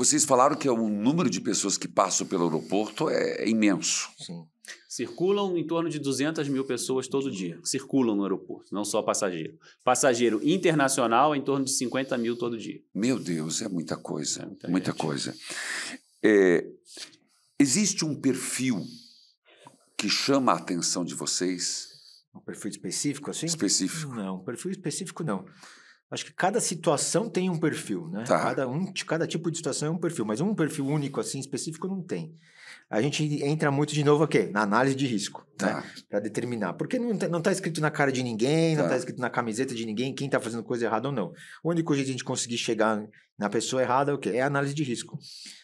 Vocês falaram que é o número de pessoas que passam pelo aeroporto é, é imenso. Sim. Circulam em torno de 200 mil pessoas todo dia. Circulam no aeroporto, não só passageiro. Passageiro internacional, em torno de 50 mil todo dia. Meu Deus, é muita coisa. É muita, muita coisa. É, existe um perfil que chama a atenção de vocês? Um perfil específico, assim? Específico. Não, um perfil específico não. Acho que cada situação tem um perfil, né? Tá. Cada, um, cada tipo de situação é um perfil, mas um perfil único, assim, específico, não tem. A gente entra muito de novo aqui, na análise de risco, tá. né? Para determinar. Porque não está tá escrito na cara de ninguém, não está tá escrito na camiseta de ninguém, quem está fazendo coisa errada ou não. O único jeito de a gente conseguir chegar na pessoa errada é o quê? É a análise de risco.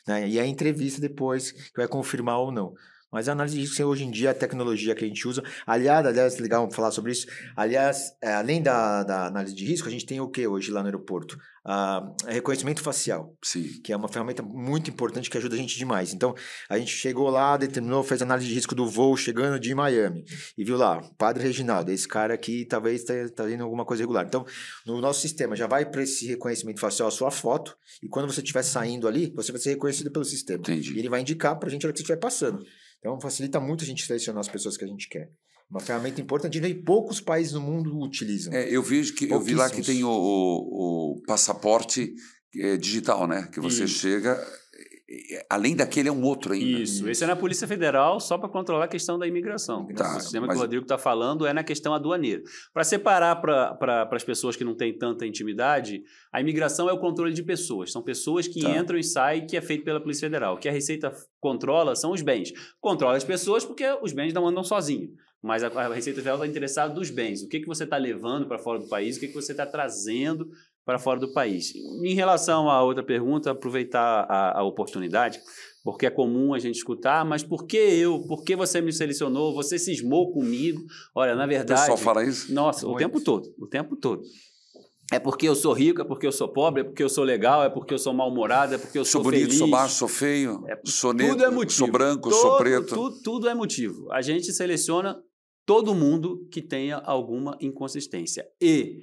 Né? E a entrevista depois, que vai confirmar ou não. Mas a análise de risco hoje em dia, a tecnologia que a gente usa, aliás, aliás, legal falar sobre isso, aliás, é, além da, da, análise de risco, a gente tem o que hoje lá no aeroporto? Ah, reconhecimento facial, Sim. que é uma ferramenta muito importante que ajuda a gente demais. Então, a gente chegou lá, determinou, fez análise de risco do voo chegando de Miami e viu lá, Padre Reginaldo, esse cara aqui talvez esteja tá, tá alguma coisa regular. Então, no nosso sistema já vai para esse reconhecimento facial a sua foto e quando você estiver saindo ali, você vai ser reconhecido pelo sistema. Entendi. E ele vai indicar para a gente a hora que você estiver passando. Então facilita muito a gente selecionar as pessoas que a gente quer. Uma ferramenta importante e poucos países no mundo utilizam. É, eu vejo que eu vi lá que tem o, o, o passaporte é, digital, né? Que você Isso. chega, além daquele é um outro ainda. Isso, esse é na Polícia Federal só para controlar a questão da imigração. Tá, o sistema mas... que o Rodrigo está falando é na questão aduaneira. Para separar para pra, as pessoas que não têm tanta intimidade, a imigração é o controle de pessoas. São pessoas que tá. entram e saem, que é feito pela Polícia Federal. O que a Receita controla são os bens. Controla as pessoas porque os bens não andam sozinhos. Mas a, a Receita Federal está interessada nos bens. O que, que você está levando para fora do país, o que, que você está trazendo para fora do país. Em relação à outra pergunta, aproveitar a, a oportunidade, porque é comum a gente escutar, mas por que eu? Por que você me selecionou? Você cismou comigo? Olha, na verdade. O pessoal fala isso? Nossa, Muito. o tempo todo, o tempo todo. É porque eu sou rico, é porque eu sou pobre, é porque eu sou legal, é porque eu sou mal-humorado, é porque eu sou, sou bonito, feliz. sou baixo, sou feio, é, sou é negro, é sou branco, todo, sou preto. Tudo, tudo é motivo. A gente seleciona todo mundo que tenha alguma inconsistência. E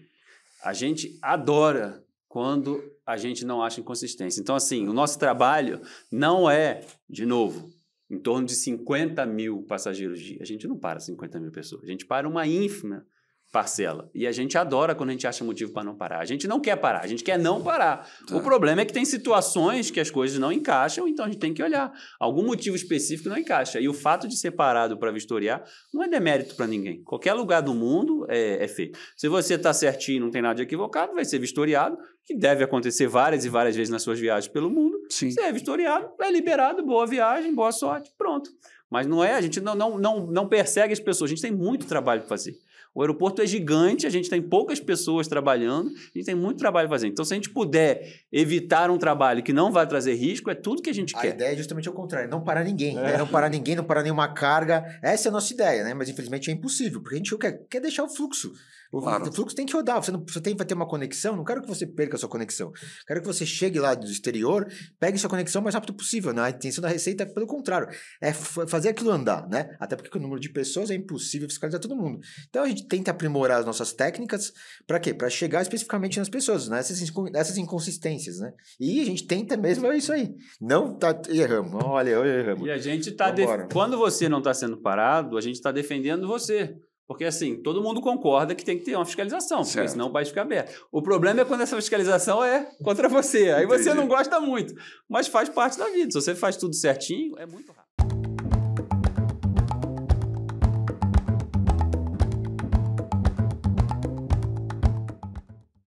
a gente adora quando a gente não acha inconsistência. Então, assim, o nosso trabalho não é, de novo, em torno de 50 mil passageiros dia. A gente não para 50 mil pessoas, a gente para uma ínfima parcela. E a gente adora quando a gente acha motivo para não parar. A gente não quer parar, a gente quer não parar. Tá. O problema é que tem situações que as coisas não encaixam, então a gente tem que olhar. Algum motivo específico não encaixa. E o fato de ser parado para vistoriar não é demérito para ninguém. Qualquer lugar do mundo é, é feito. Se você está certinho não tem nada de equivocado, vai ser vistoriado, que deve acontecer várias e várias vezes nas suas viagens pelo mundo. Sim. Você é vistoriado, é liberado, boa viagem, boa sorte, pronto. Mas não é, a gente não, não, não, não persegue as pessoas, a gente tem muito trabalho para fazer. O aeroporto é gigante, a gente tem poucas pessoas trabalhando, a gente tem muito trabalho fazendo. Então, se a gente puder evitar um trabalho que não vai trazer risco, é tudo que a gente a quer. A ideia é justamente o contrário, não parar ninguém, é. né? não parar ninguém, não parar nenhuma carga. Essa é a nossa ideia, né? Mas infelizmente é impossível, porque a gente quer, quer deixar o fluxo. O fluxo tem que rodar, você, não, você tem, vai ter uma conexão, não quero que você perca a sua conexão. Quero que você chegue lá do exterior, pegue sua conexão o mais rápido possível. Né? A intenção da receita é pelo contrário, é fazer aquilo andar, né? Até porque o número de pessoas é impossível fiscalizar todo mundo. Então a gente tenta aprimorar as nossas técnicas para quê? Para chegar especificamente nas pessoas, né? Essas, essas inconsistências, né? E a gente tenta mesmo, é isso aí. Não tá erramos, olha, olha erramos. E a gente tá. Def... Quando você não está sendo parado, a gente está defendendo você. Porque, assim, todo mundo concorda que tem que ter uma fiscalização, certo. porque senão o país fica aberto. O problema é quando essa fiscalização é contra você. Aí Entendi. você não gosta muito. Mas faz parte da vida. Se você faz tudo certinho, é muito rápido.